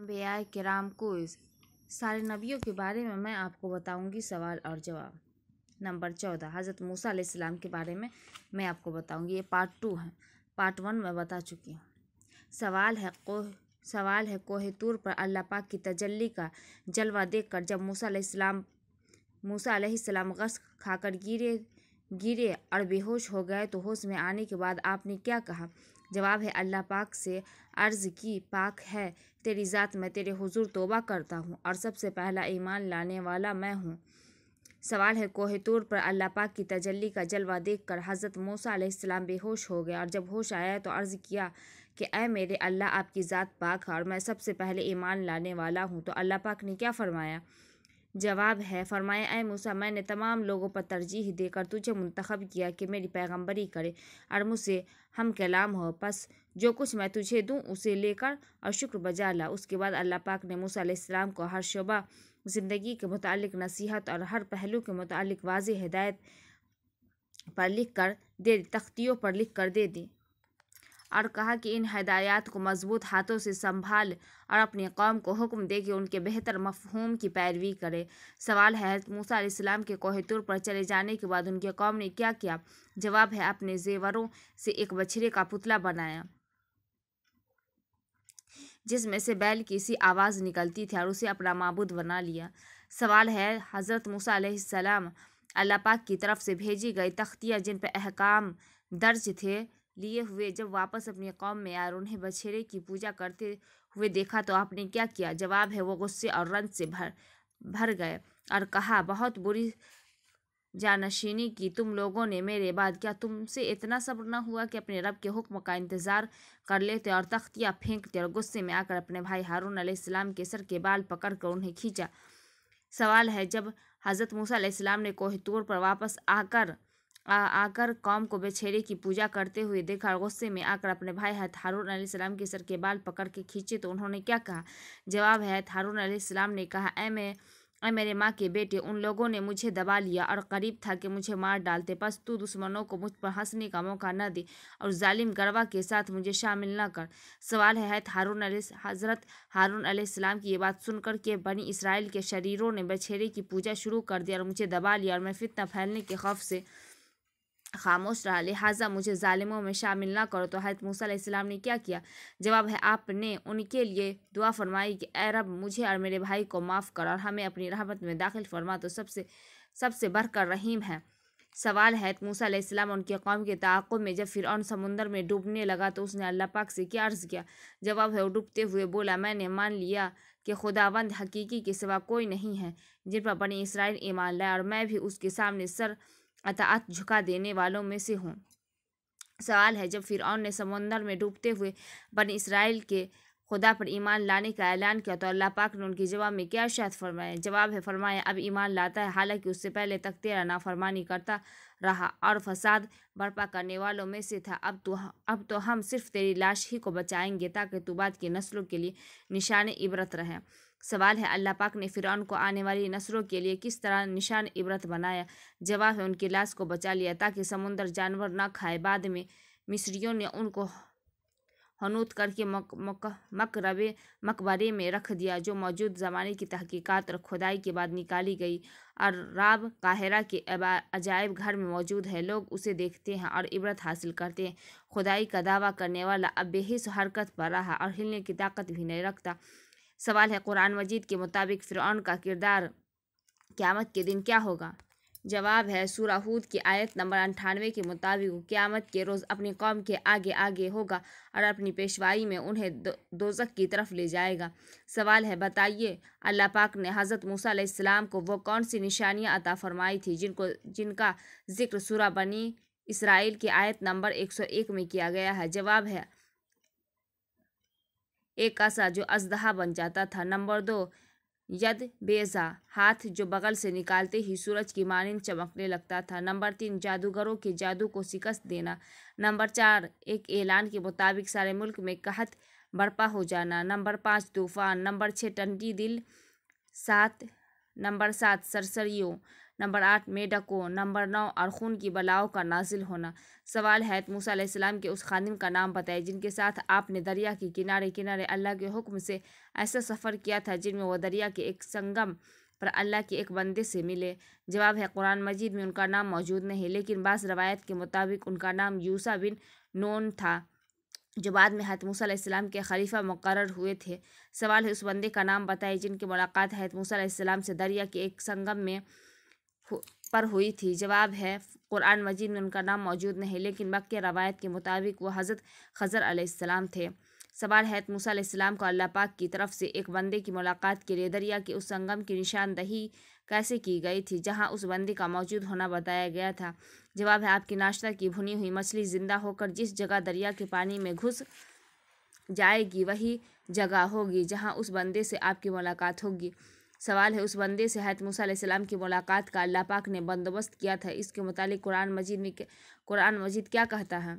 अम्बियाए कराम कोज सारे नबियों के बारे में मैं आपको बताऊंगी सवाल और जवाब नंबर चौदह हज़रत मूसा अलैहिस्सलाम के बारे में मैं आपको बताऊंगी ये पार्ट टू है पार्ट वन मैं बता चुकी हूँ सवाल है कोह सवाल है कोह तूर पर अल्लाह पाक की तजल्ली का जलवा देखकर जब मूसा अलैहिस्सलाम मूसा अलैहिस्सलाम गस खाकर गिरे गिरे और बेहोश हो गए तो होश में आने के बाद आपने क्या कहा जवाब है अल्लाह पाक से अर्ज़ की पाक है तेरी ज़ात मैं तेरे हुजूर तोबा करता हूँ और सबसे पहला ईमान लाने वाला मैं हूँ सवाल है कोहतूर पर अल्लाह पाक की तजली का जलवा देख कर हज़रत मूसा आसमाम बेहोश हो गया और जब होश आया तो अर्ज़ किया कि अय मेरे अल्लाह आपकी ज़ात पाक है और मैं सबसे पहले ईमान लाने वाला हूँ तो अल्लाह पाक ने क्या फ़रमाया जवाब है फरमाया ए मूसा मैंने तमाम लोगों पर तरजीह देकर तुझे मुंतखब किया कि मेरी पैगंबरी करे और मुझसे हम कलाम हो बस जो कुछ मैं तुझे दूँ उसे लेकर और शुक्र बजा ला उसके बाद अल्लाह पाक ने मूसा को हर शोबा ज़िंदगी के मुतालिक नसीहत और हर पहलू के मुतालिक वाज हदायत पर लिख कर दे तख्तियों पर लिख कर दे दी और कहा कि इन हदायात को मजबूत हाथों से संभाल और अपनी कौम को हुक्म दे कि उनके बेहतर मफहूम की पैरवी करे सवाल है मूसा इस्लाम के कोहतूर पर चले जाने के बाद उनके कौम ने क्या किया जवाब है अपने जेवरों से एक बछड़े का पुतला बनाया जिसमें से बैल की सी आवाज़ निकलती थी और उसे अपना मबूद बना लिया सवाल है हज़रत मूसा अल्लाह पाक की तरफ से भेजी गई तख्तियाँ जिन पर अहकाम दर्ज थे लिए हुए जब वापस अपनी कौम में आए और उन्हें बछेरे की पूजा करते हुए देखा तो आपने क्या किया जवाब है वो गुस्से और रंज से भर भर गए और कहा बहुत बुरी जानशीनी की तुम लोगों ने मेरे बाद क्या तुमसे इतना सब्र न हुआ कि अपने रब के हुक्म का इंतज़ार कर लेते और तख्तियाँ फेंकते और गुस्से में आकर अपने भाई हारून अलैहिस्सलाम के सर के बाल पकड़ कर उन्हें खींचा सवाल है जब हज़रत मूसा अलैहिस्सलाम ने कोहतूर पर वापस आकर आकर कौम को बछेरे की पूजा करते हुए देखा और गुस्से में आकर अपने भाई हारून सलाम के सर के बाल पकड़ के खींचे तो उन्होंने क्या कहा जवाब है हारून सलाम ने कहा ऐ मैं और मेरे माँ के बेटे उन लोगों ने मुझे दबा लिया और करीब था कि मुझे मार डालते बस तू दुश्मनों को मुझ पर हंसने का मौका न दे और जालिम गरवा के साथ मुझे शामिल न कर सवाल है हारून हज़रत हारून अलैहिस्सलाम की ये बात सुनकर के बनी इसराइल के शरीरों ने बछेरे की पूजा शुरू कर दिया और मुझे दबा लिया और मैं फितना फैलने के खौफ से खामोश रहा लिहाजा मुझे ालिमों में शामिल ना करो तो हजरत मूसा ने क्या किया जवाब है आपने उनके लिए दुआ फरमाई कि अरब मुझे और मेरे भाई को माफ़ कर और हमें अपनी रहमत में दाखिल फरमा तो सबसे सबसे बढ़कर रहीम है सवाल है मूसा उनके कौम के ताक़ुब में जब फिर समुंदर में डूबने लगा तो उसने अल्लाह पाक से क्या अर्ज़ किया जवाब है वो डूबते हुए बोला मैंने मान लिया कि खुदावंद हकीकी के सिवा कोई नहीं है जिन पर बनी इसराइल ईमान लाए और मैं भी उसके सामने सर अतात झुका देने वालों में से हों सवाल है जब फिर ने समंदर में डूबते हुए बन इसराइल के खुदा पर ईमान लाने का ऐलान किया तो अल्लाह पाक ने उनके जवाब में क्या शायद फरमाया जवाब है फरमाया अब ईमान लाता है हालांकि उससे पहले तक तेरा नाफरमानी करता रहा और फसाद बर्पा करने वालों में से था अब तो अब तो हम सिर्फ तेरी लाश ही को बचाएंगे ताकि तू बाद की नस्लों के लिए निशान इबरत रहें सवाल है अल्लाह पाक ने फ़िरौन को आने वाली नसरों के लिए किस तरह निशान इबरत बनाया जवाब है उनकी लाश को बचा लिया ताकि समुंदर जानवर ना खाए बाद में मिस्रियों ने उनको हनूत करके मक, मक, मकरबे मकबरे में रख दिया जो मौजूद ज़माने की तहकीकात और खुदाई के बाद निकाली गई और राब काहरा के अजायब घर में मौजूद है लोग उसे देखते हैं और इबरत हासिल करते हैं खुदाई का दावा करने वाला अब बेहिस हरकत पर रहा और हिलने की ताकत भी नहीं रखता सवाल है कुरान मजीद के मुताबिक फ़िरौन का किरदार क़्यामत के दिन क्या होगा जवाब है सूराहूद की आयत नंबर अंठानवे के मुताबिक क़्यामत के रोज़ अपनी कौम के आगे आगे होगा और अपनी पेशवाई में उन्हें दो, दोजक की तरफ ले जाएगा सवाल है बताइए अल्लाह पाक ने हज़रत मूसा इस्लाम को वो कौन सी निशानियाँ अता फरमाई थी जिनको जिनका जिक्र सूरा बनी इसराइल की आयत नंबर एक में किया गया है जवाब है एक असा जो अजदहा बन जाता था नंबर दो यद बेजा हाथ जो बगल से निकालते ही सूरज की मानंद चमकने लगता था नंबर तीन जादूगरों के जादू को शिकस्त देना नंबर चार एक ऐलान के मुताबिक सारे मुल्क में कहत बर्पा हो जाना नंबर पाँच तूफान नंबर छः टंडी दिल सात नंबर सात सरसरियों नंबर आठ मेढक को नंबर नौ और खून की बलाओं का नाजिल होना सवाल है मूसा के उस खादिम का नाम बताए जिनके साथ आपने दरिया के किनारे किनारे अल्लाह के हुक्म से ऐसा सफ़र किया था जिनमें वह दरिया के एक संगम पर अल्लाह के एक बंदे से मिले जवाब है कुरान मजीद में उनका नाम मौजूद नहीं लेकिन बास रवायत के मुताबिक उनका नाम यूसा बिन नोन था जो बाद में हत मूसम के खलीफा मुकर हुए थे सवाल है उस बंदे का नाम बताए जिनकी मुलाकात हत से दरिया के एक संगम में पर हुई थी जवाब है कुरान मजीद में उनका नाम मौजूद नहीं लेकिन मक्के रवायत के मुताबिक वह हज़रत खज़र अलैहिस्सलाम थे सवाल है मूसा अलैहिस्सलाम को अल्लाह पाक की तरफ से एक बंदे की मुलाकात के लिए दरिया के उस संगम की निशानदही कैसे की गई थी जहां उस बंदे का मौजूद होना बताया गया था जवाब है आपकी नाश्ता की भुनी हुई मछली ज़िंदा होकर जिस जगह दरिया के पानी में घुस जाएगी वही जगह होगी जहाँ उस बंदे से आपकी मुलाकात होगी सवाल है उस बंदे से हैत मूसा की मुलाकात का अल्लाह पाक ने बंदोबस्त किया था इसके मुतालिक कुरान मजीद में कुरान मजीद क्या कहता है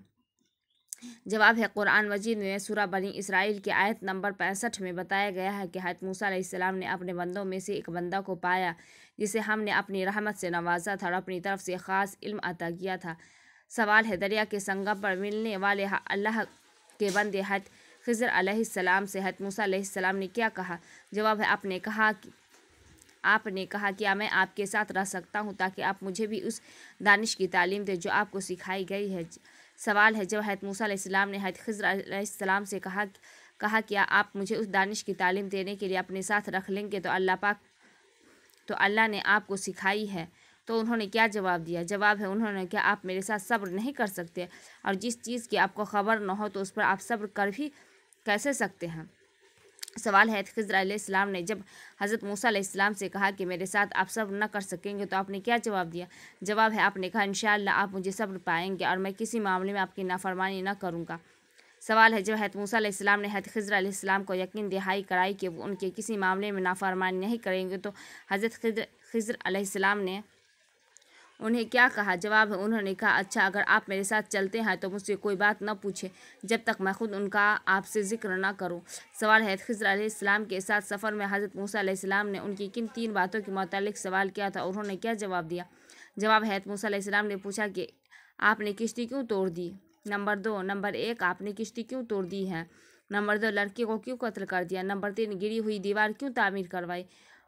जवाब है कुरान मजीद में सूरा बनी इसराइल की आयत नंबर पैंसठ में बताया गया है कि हैत मूसा ने अपने बंदों में से एक बंदा को पाया जिसे हमने अपनी रहमत से नवाजा था और अपनी तरफ से ख़ास इल्म अता किया था सवाल है दरिया के संगम पर मिलने वाले अल्लाह के बंदे हत खजर सलाम से हत मूसा सलाम ने क्या कहा जवाब है आपने कहा कि आपने कहा क्या मैं आपके साथ रह सकता हूँ ताकि आप मुझे भी उस दानिश की तालीम दें जो आपको सिखाई गई है सवाल है जब हैत मूसा इस्लाम ने हैत खजर से कहा कहा कि आप मुझे उस दानिश की तालीम देने के लिए अपने साथ रख लेंगे तो अल्लाह पाक तो अल्लाह ने आपको सिखाई है तो उन्होंने क्या जवाब दिया जवाब है उन्होंने क्या आप मेरे साथ सब्र नहीं कर सकते और जिस चीज़ की आपको खबर न हो तो उस पर आप सब्र कर भी कैसे सकते हैं सवाल है ख़िज़र ने जब हज़रत मूसा से कहा कि मेरे साथ आप सब न कर सकेंगे तो आपने क्या जवाब दिया जवाब है आपने कहा इन आप मुझे सब्र पाएंगे और मैं किसी मामले में आपकी नाफरमानी न करूँगा सवाल है जब हैत मूसा ने हैत ख़िज़र को यकीन दिहाई कराई कि वो उनके किसी मामले में नाफरमानी नहीं करेंगे तो हज़रत खजर आलाम ने उन्हें क्या कहा जवाब है उन्होंने कहा अच्छा अगर आप मेरे साथ चलते हैं तो मुझसे कोई बात न पूछे जब तक मैं खुद उनका आपसे जिक्र न करूँ सवाल है खजर के साथ सफ़र में हज़रत मूसा ने उनकी किन तीन बातों के मतलब सवाल किया था उन्होंने क्या जवाब दिया जवाब हैत मूसा ने पूछा कि आपने किश्ती क्यों तोड़ दी नंबर दो नंबर एक आपने किश्ती क्यों तोड़ दी है नंबर दो लड़के को क्यों कत्ल कर दिया नंबर तीन गिरी हुई दीवार क्यों तामीर करवाई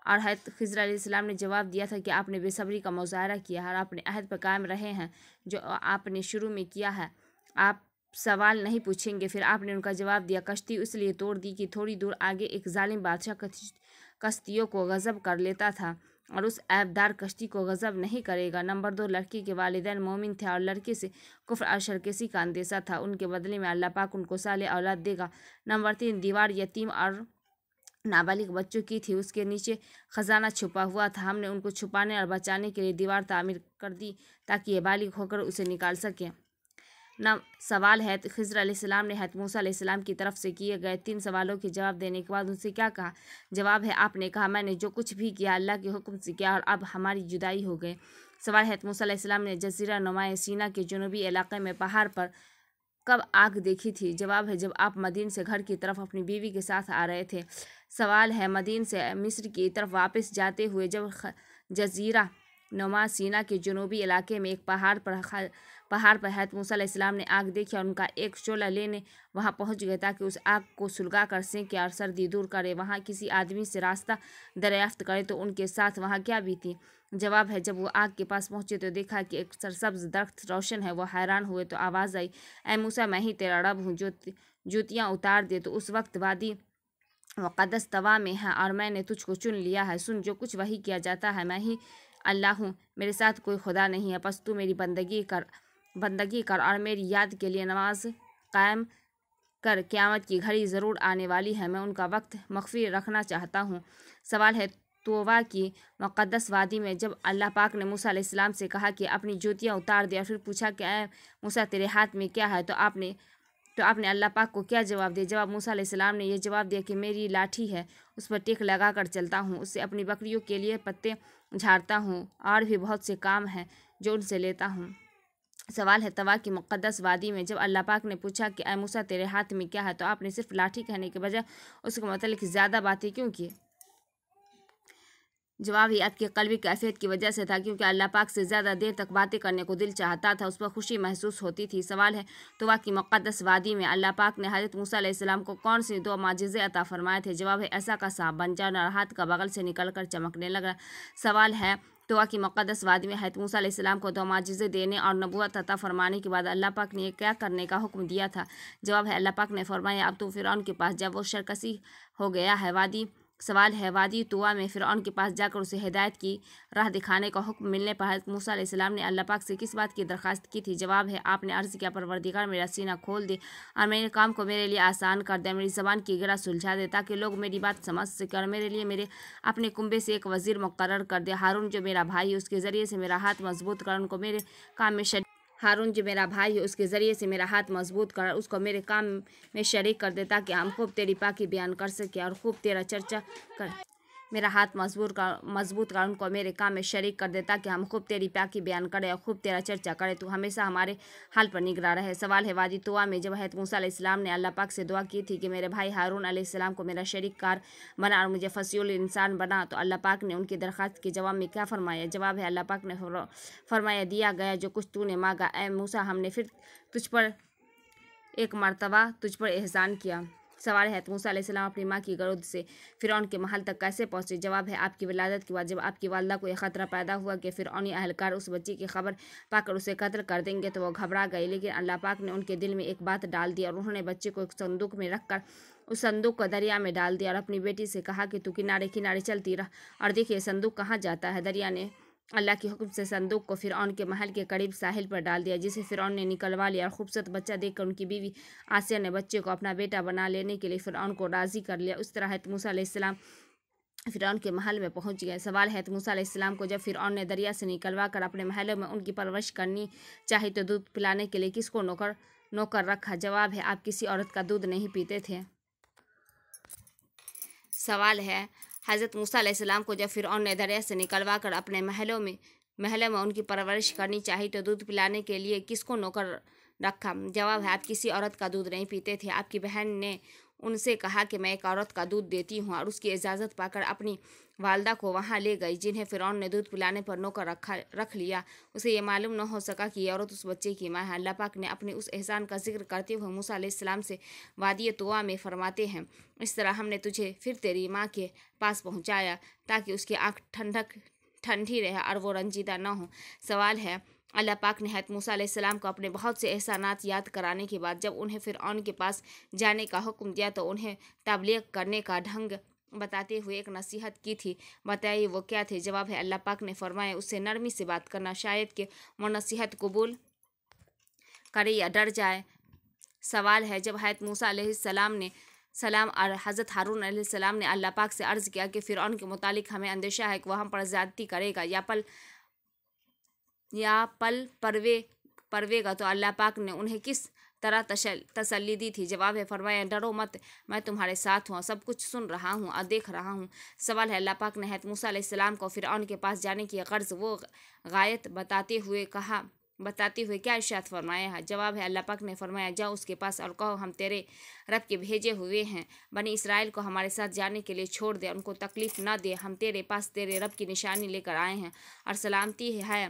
और हैत खजर आसमाम ने जवाब दिया था कि आपने बेसब्री का मुजाहरा किया है और आपने अहद पर कायम रहे हैं जो आपने शुरू में किया है आप सवाल नहीं पूछेंगे फिर आपने उनका जवाब दिया कश्ती इसलिए तोड़ दी कि थोड़ी दूर आगे एक ालिम बादशाह कश्तियों को गज़ब कर लेता था और उस ऐबदार कश्ती को गज़ब नहीं करेगा नंबर दो लड़की के वालदेन मोमिन थे और लड़के से कुफर और शरकेसी का अंदेशा था उनके बदले में अल्लाह पाक उनको साल औलाद देगा नंबर तीन दीवार यतीम और नाबालिग बच्चों की थी उसके नीचे खजाना छुपा हुआ था हमने उनको छुपाने और बचाने के लिए दीवार तामीर कर दी ताकि ये बालिग होकर उसे निकाल सकें न सवाल है तो खजर सलाम ने हैत मूसा की तरफ से किए गए तीन सवालों के जवाब देने के बाद उनसे क्या कहा जवाब है आपने कहा मैंने जो कुछ भी किया अल्लाह के हुक्म से किया और अब हमारी जुदाई हो गई सवाल हैत मूसा ने जजीरा नुमाय सीना के जनूबी इलाके में पहाड़ पर कब आग देखी थी जवाब है जब आप मदीन से घर की तरफ अपनी बीवी के साथ आ रहे थे सवाल है मदीन से मिस्र की तरफ वापस जाते हुए जब जजीरा नुमा सीना के जनूबी इलाके में एक पहाड़ पर पहाड़ पर हैत मूसा इस्लाम ने आग देखी और उनका एक शोला लेने वहाँ पहुँच गया ताकि उस आग को सुलगा कर सेंके और सर्दी दूर करे वहाँ किसी आदमी से रास्ता दरियाफ्त करे तो उनके साथ वहाँ क्या बीती जवाब है जब वो आग के पास पहुँचे तो देखा कि एक सरसब्ज दरख्त रोशन है वह हैरान हुए तो आवाज़ आई ए मूसा मैं ही तेरा रब हूँ जो जूतियाँ उतार दे तो उस वक्त वादी वक़दस तवा में है और मैंने तुझको चुन लिया है सुन जो कुछ वही किया जाता है मैं ही अल्लाह हूँ मेरे साथ कोई खुदा नहीं है बस तू मेरी बंदगी कर बंदगी कर और मेरी याद के लिए नमाज कायम कर क़्यामत की घड़ी ज़रूर आने वाली है मैं उनका वक्त मख्फी रखना चाहता हूँ सवाल है तोवा की मुक़दस वादी में जब अल्लाह पाक ने मूसा इस्लाम से कहा कि अपनी जूतियाँ उतार दिया फिर पूछा कि मूसा तेरे हाथ में क्या है तो आपने तो आपने अल्लाह पाक को क्या जवाब दिया जवाब मूसा सलाम ने यह जवाब दिया कि मेरी लाठी है उस पर टेक लगा कर चलता हूँ उससे अपनी बकरियों के लिए पत्ते झाड़ता हूँ और भी बहुत से काम हैं जो उनसे लेता हूँ सवाल है तवा की मुक़दस वादी में जब अल्लाह पाक ने पूछा कि अमूसा तेरे हाथ में क्या है तो आपने सिर्फ लाठी कहने के बजाय उसके मतलब ज़्यादा बातें क्यों की जवाब ही आपकी कलवी कैफियत की वजह से था क्योंकि अल्लाह पाक से ज़्यादा देर तक बातें करने को दिल चाहता था उस पर खुशी महसूस होती थी सवाल है तोबा की मुक़दस वादी में अल्लाह पाक ने हजरत मूसम को कौन से दो माजिज़े अता फरमाए थे जवाब है ऐसा का साहब जा बंजा हाथ का बगल से निकल कर चमकने लगा सवाल है तो की मुक़दस वादी में हजरत मूसम को दो माजिज़े देने और नबूत अता फरमाने के बाद अल्लाह पाक ने क्या करने का हुक्म दिया था जवाब है अल्लाह पाक ने फरमाया अब तो फिर के पास जब वो शरकसी हो गया है वादी सवाल है वादी तुआ में फ़िरौन के पास जाकर उसे हिदायत की राह दिखाने का हुक्म मिलने पर हजरत मूसा इस्लाम ने अल्लाह पाक से किस बात की दरख्वास्त की थी जवाब है आपने अर्ज़ किया परवरदिगार मेरा सीना खोल दे और मेरे काम को मेरे लिए आसान कर दे मेरी जबान की गिरा सुलझा दे ताकि लोग मेरी बात समझ सके और मेरे लिए मेरे अपने कुंबे से एक वज़ीर मुकर कर दे हारून जो मेरा भाई उसके ज़रिए से मेरा हाथ मजबूत कर उनको मेरे काम में शरीक हारून जो मेरा भाई है उसके ज़रिए से मेरा हाथ मजबूत कर उसको मेरे काम में शरीक कर दे ताकि हम खूब तेरी पाकि बयान कर सकें और खूब तेरा चर्चा कर मेरा हाथ मजबूत कर मजबूत कर उनको मेरे काम में शरीक कर देता कि हम खूब तेरी प्या की बयान करें और खूब तेरा चर्चा करें तो हमेशा हमारे हाल पर निगरा रहे सवाल है वादी तोआ में जब हैत मूसा इस्लाम ने अल्लाह पाक से दुआ की थी कि मेरे भाई हारून अलैहिस्सलाम को मेरा शरीक कार बना और मुझे फसील इंसान बना तो अल्लाह पाक ने उनकी दरख्वास्त के जवाब में क्या फरमाया जवाब है अल्लाह पाक ने फरमाया दिया गया जो कुछ ने मांगा ए मूसा हमने फिर तुझ पर एक मरतबा तुझ पर एहसान किया सवाल है तो मूसा अपनी माँ की गरुद से फ़िरौन के महल तक कैसे पहुँचे जवाब है आपकी विलादत के बाद जब आपकी वालदा को यह खतरा पैदा हुआ कि फ़िरौनी अहलकार उस बच्ची की खबर पाकर उसे कत्ल कर देंगे तो वह घबरा गए लेकिन अल्लाह पाक ने उनके दिल में एक बात डाल दी और उन्होंने बच्चे को एक संदूक में रखकर उस संदूक को दरिया में डाल दिया और अपनी बेटी से कहा कि तू किनारे किनारे चलती रह और देखिए संदूक कहाँ जाता है दरिया ने अल्लाह के हुक्म से संदूक को फिर के महल के करीब साहिल पर डाल दिया जिसे फिर ने निकलवा लिया और खूबसूरत बच्चा देखकर उनकी बीवी आसिया ने बच्चे को अपना बेटा बना लेने के लिए फिर को राज़ी कर लिया उस तरह मूसा अलैहिस्सलाम फिर के महल में पहुंच गए सवाल है तो मूसा इस्लाम को जब फिर ने दरिया से निकलवा कर अपने महलों में उनकी परवरिश करनी चाहिए तो दूध पिलाने के लिए किसको नौकर नौकर रखा जवाब है आप किसी औरत का दूध नहीं पीते थे सवाल है हज़रत मूसा को जब फिर ने दरिया से निकलवा कर अपने महलों में महलों में उनकी परवरिश करनी चाहिए तो दूध पिलाने के लिए किसको नौकर रखा जवाब है आप किसी औरत का दूध नहीं पीते थे आपकी बहन ने उनसे कहा कि मैं एक औरत का दूध देती हूँ और उसकी इजाज़त पाकर अपनी वालदा को वहाँ ले गई जिन्हें फ़िरौन ने दूध पिलाने पर नौकर रखा रख लिया उसे यह मालूम न हो सका कि औरत उस बच्चे की माँ है अल्लाह पाक ने अपने उस एहसान का जिक्र करते हुए मूसा इस्लाम से वादी तोआ में फरमाते हैं इस तरह हमने तुझे फिर तेरी माँ के पास पहुँचाया ताकि उसकी आँख ठंडक ठंडी रहे और वो रंजीदा न हो सवाल है अल्लाह पाक ने हत मूसा सलाम को अपने बहुत से एहसानात याद कराने के बाद जब उन्हें फिर के पास जाने का हुक्म दिया तो उन्हें तबलीग करने का ढंग बताते हुए एक नसीहत की थी बताइए वो क्या थे जवाब है अल्लाह पाक ने फरमाया उससे नरमी से बात करना शायद कि वो नसीहत कबूल करे या डर जाए सवाल है जब हैत मूसा सलाम ने सलाम और हज़रत हारून सलाम ने अल्लाह पाक से अर्ज़ किया कि फिर के मुतालिक हमें अंदेशा है कि वह हम पर ज़्यादती करेगा या पल या पल परवे परवेगा तो अल्लाह पाक ने उन्हें किस तरह तसल तसली दी थी जवाब है फरमाया डरो मत मैं तुम्हारे साथ हूँ सब कुछ सुन रहा हूँ और देख रहा हूँ सवाल है अल्लाह पाक ने हैत मूसम को फिर के पास जाने की गर्ज वो गायत बताते हुए कहा बताते हुए क्या इशात फरमाया है जवाब है अल्लाह पाक ने फरमाया जाओ उसके पास और कहो हम तेरे रब के भेजे हुए हैं बनी इसराइल को हमारे साथ जाने के लिए छोड़ दे उनको तकलीफ़ ना दे हम तेरे पास तेरे रब की निशानी लेकर आए हैं और सलामती है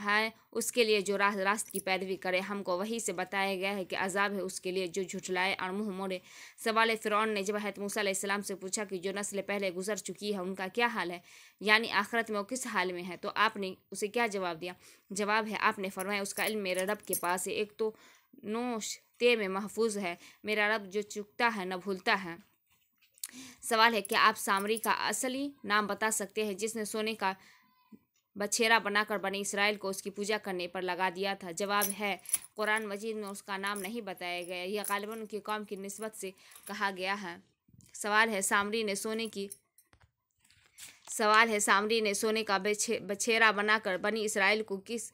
है उसके लिए जो राह रास्त की पैरवी करे हमको वही से बताया गया है कि अजाब है उसके लिए जो झुठलाए और मुँह मोड़े सवाल फ़िरौन ने जब हैत मूसम से पूछा कि जो नस्ल पहले गुजर चुकी है उनका क्या हाल है यानी आखरत में वो किस हाल में है तो आपने उसे क्या जवाब दिया जवाब है आपने फरमाया उसका इल मेरे रब के पास है एक तो नोश ते में महफूज है मेरा रब जो चुकता है न भूलता है सवाल है क्या आप सामरी का असली नाम बता सकते हैं जिसने सोने का बछेरा बनाकर बने इसराइल को उसकी पूजा करने पर लगा दिया था जवाब है कुरान मजीद में उसका नाम नहीं बताया गया यह गालिबा उनकी कौम की नस्बत से कहा गया है सवाल है सामरी ने सोने की सवाल है सामरी ने सोने का बछेरा बनाकर बनी इसराइल को किस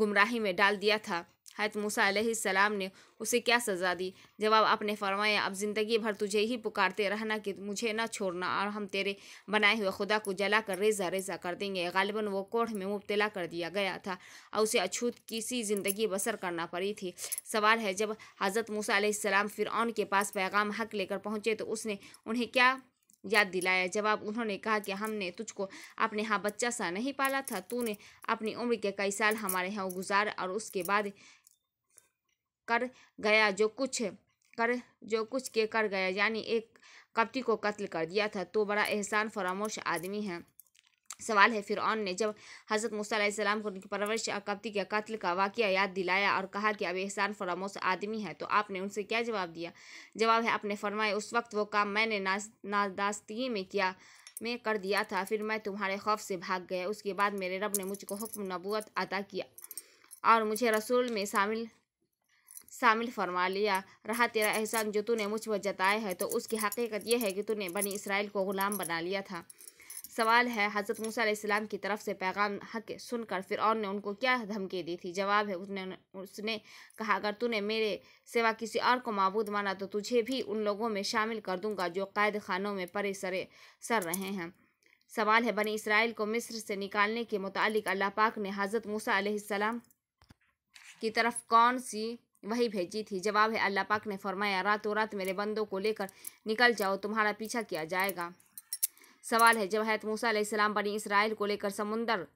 गुमराही में डाल दिया था हज़ मूसा सलाम ने उसे क्या सज़ा दी जवाब आपने फरमाया अब ज़िंदगी भर तुझे ही पुकारते रहना कि मुझे ना छोड़ना और हम तेरे बनाए हुए खुदा को जला कर रेजा रेजा कर देंगे गालिबा वो कोढ़ में मुबतला कर दिया गया था और उसे अछूत किसी ज़िंदगी बसर करना पड़ी थी सवाल है जब हज़रत मूसा सलाम फिर के पास पैगाम हक लेकर पहुँचे तो उसने उन्हें क्या याद दिलाया जवाब उन्होंने कहा कि हमने तुझको अपने यहाँ बच्चा सा नहीं पाला था तूने अपनी उम्र के कई साल हमारे यहाँ गुजार और उसके बाद कर गया जो कुछ कर जो कुछ के कर गया यानी एक कपटी को कत्ल कर दिया था तो बड़ा एहसान फरामोश आदमी है सवाल है फिर ने जब हज़रत मूसम को उनकी परवरिश कपटी के कत्ल का वाक़ याद दिलाया और कहा कि अब एहसान फरामोश आदमी है तो आपने उनसे क्या जवाब दिया जवाब है आपने फरमाया उस वक्त वो काम मैंने नाज नादास्तगी में किया में कर दिया था फिर मैं तुम्हारे खौफ से भाग गया उसके बाद मेरे रब ने मुझको हुक्म नबूत अदा किया और मुझे रसूल में शामिल शामिल फरमा लिया रहा तेरा एहसान जो तूने मुझ पर जताया है तो उसकी हकीकत यह है कि तूने बनी इसराइल को ग़ुलाम बना लिया था सवाल है हज़रत मूसा की तरफ से पैगाम हक सुनकर फिर और ने उनको क्या धमकी दी थी जवाब है उसने उसने कहा अगर तूने मेरे सिवा किसी और को मबूद माना तो तुझे भी उन लोगों में शामिल कर दूंगा जो कैद खानों में परे सरे सर रहे हैं सवाल है बनी इसराइल को मिस्र से निकालने के मुतालिक अल्लाह पाक ने हज़रत मूसा की तरफ कौन सी वही भेजी थी जवाब है अल्लाह पाक ने फरमाया रातों रात मेरे बंदों को लेकर निकल जाओ तुम्हारा पीछा किया जाएगा सवाल है जब हैत मूसा सलाम बनी इसराइल को लेकर समुंदर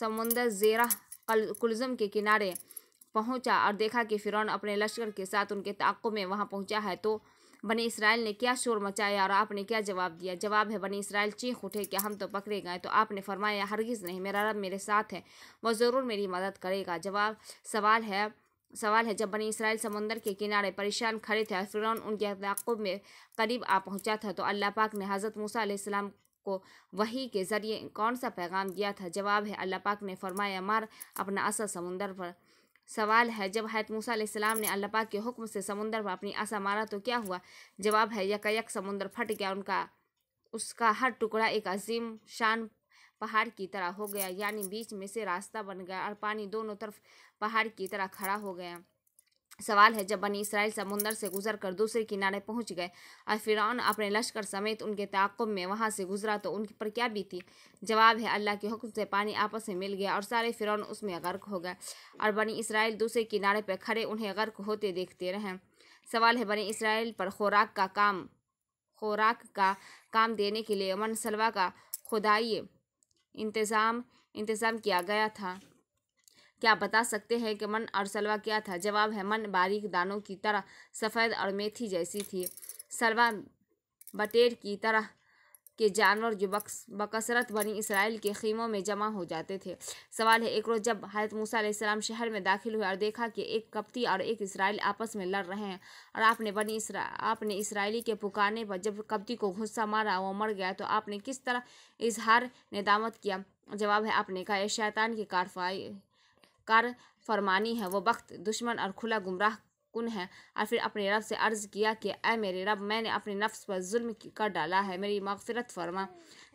समुंदर जेरा कुलजम के किनारे पहुंचा और देखा कि फिरौन अपने लश्कर के साथ उनके ताक़ों में वहां पहुंचा है तो बने इसराइल ने क्या शोर मचाया और आपने क्या जवाब दिया जवाब है बने इसराइल चीख उठे क्या हम तो पकड़े गए तो आपने फरमाया हरगिज़ नहीं मेरा रब मेरे साथ है वह ज़रूर मेरी मदद करेगा जवाब सवाल है सवाल है जब बनी इसराइल समंदर के किनारे परेशान खड़े थे और फिर उनके इलाकों में करीब आ पहुंचा था तो अल्लाह पाक ने हज़रत मूसा अलैहिस्सलाम को वही के ज़रिए कौन सा पैगाम दिया था जवाब है अल्लाह पाक ने फरमाया मार अपना असल समंदर पर सवाल है जब हैत मूसा सलाम ने अल्लाह पाक के हुक्म से समुंदर पर अपनी आशा मारा तो क्या हुआ जवाब है यकयक समुंदर फट गया उनका उसका हर टुकड़ा एक अजीम शान पहाड़ की तरह हो गया यानी बीच में से रास्ता बन गया और पानी दोनों तरफ पहाड़ की तरह खड़ा हो गया सवाल है जब बनी इसराइल समुंदर से गुजर कर दूसरे किनारे पहुंच गए और फिरौन अपने लश्कर समेत उनके ताकुब में वहां से गुजरा तो उनकी पर क्या बीती जवाब है अल्लाह के हुक्म से पानी आपस में मिल गया और सारे फिरौन उसमें गर्क हो गए और बनी इसराइल दूसरे किनारे पर खड़े उन्हें गर्क होते देखते रहें सवाल है बनी इसराइल पर खुराक का काम खुराक का काम देने के लिए अमन सलवा का खुदाई इंतज़ाम इंतज़ाम किया गया था क्या बता सकते हैं कि मन और सलवा क्या था जवाब है मन बारीक दानों की तरह सफ़ेद और मेथी जैसी थी सलवा बटेर की तरह के जानवर जो बक्स बकसरत बनी इसराइल के खीमों में जमा हो जाते थे सवाल है एक रोज़ जब हजरत मूसा शहर में दाखिल हुए और देखा कि एक कप्ती और एक इसराइल आपस में लड़ रहे हैं और आपने बनी इसरा आपने इसराइली के पुकारने पर जब कप्ती को गुस्सा मारा वो मर गया तो आपने किस तरह इजहार नदामत किया जवाब है आपने कहा यह शैतान की कार्रवाई कार फरमानी है वो वक्त दुश्मन और खुला गुमराह कुन है और फिर अपने रब से अर्ज़ किया कि अ मेरे रब मैंने अपने नफ्स पर जुल्म कर डाला है मेरी मगफरत फरमा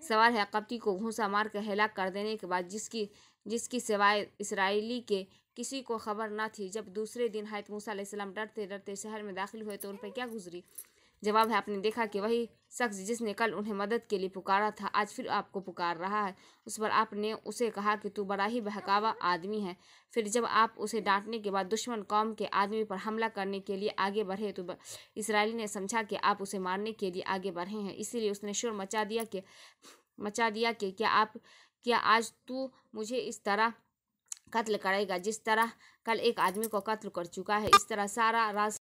सवाल है कपटी को घूसा मार कर हिला कर देने के बाद जिसकी जिसकी सिवाय इसराइली के किसी को खबर ना थी जब दूसरे दिन हायत मूसा डरते डरते शहर में दाखिल हुए तो उन पर क्या गुजरी जवाब है आपने देखा कि वही शख्स जिसने कल उन्हें मदद के लिए पुकारा था आज फिर आपको पुकार रहा है उस पर आपने उसे कहा कि तू बड़ा ही बहकावा आदमी है फिर जब आप उसे डांटने के बाद दुश्मन कौम के आदमी पर हमला करने के लिए आगे बढ़े तो इसराइली ने समझा कि आप उसे मारने के लिए आगे बढ़े हैं इसीलिए उसने शोर मचा दिया कि मचा दिया कि क्या आप क्या आज तू मुझे इस तरह कत्ल करेगा जिस तरह कल एक आदमी को कत्ल कर चुका है इस तरह सारा राज